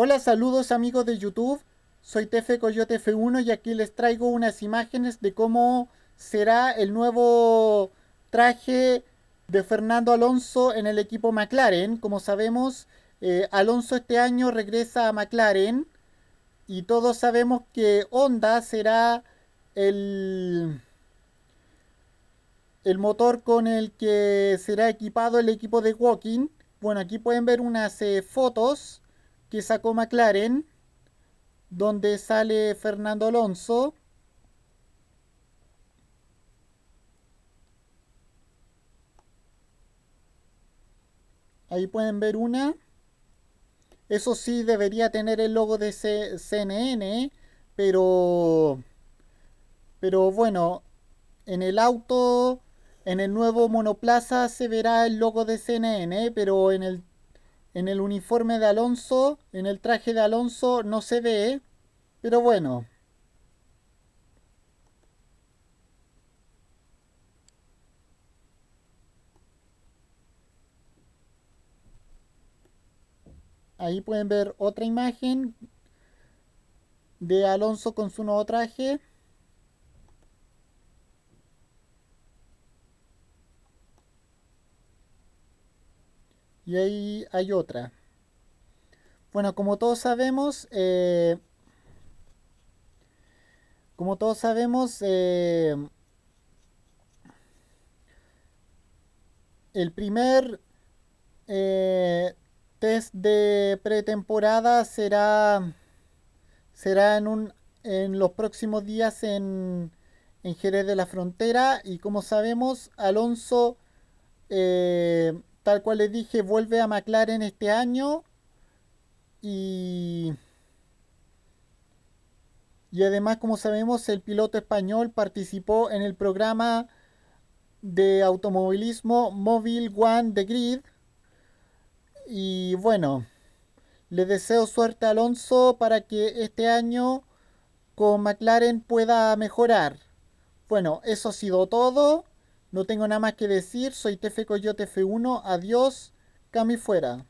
Hola, saludos amigos de YouTube. Soy Tefe Coyote F1 y aquí les traigo unas imágenes de cómo será el nuevo traje de Fernando Alonso en el equipo McLaren. Como sabemos, eh, Alonso este año regresa a McLaren y todos sabemos que Honda será el, el motor con el que será equipado el equipo de Walking. Bueno, aquí pueden ver unas eh, fotos que sacó McLaren, donde sale Fernando Alonso. Ahí pueden ver una. Eso sí debería tener el logo de CNN, pero pero bueno, en el auto, en el nuevo monoplaza se verá el logo de CNN, pero en el en el uniforme de Alonso, en el traje de Alonso no se ve, pero bueno. Ahí pueden ver otra imagen de Alonso con su nuevo traje. Y ahí hay otra. Bueno, como todos sabemos, eh, como todos sabemos, eh, el primer eh, test de pretemporada será, será en, un, en los próximos días en, en Jerez de la Frontera y como sabemos, Alonso tal cual le dije, vuelve a McLaren este año y... Y además, como sabemos, el piloto español participó en el programa de automovilismo Mobile One de Grid. Y bueno, le deseo suerte a Alonso para que este año con McLaren pueda mejorar. Bueno, eso ha sido todo. No tengo nada más que decir. Soy TF Coyote F1. Adiós. Cami fuera.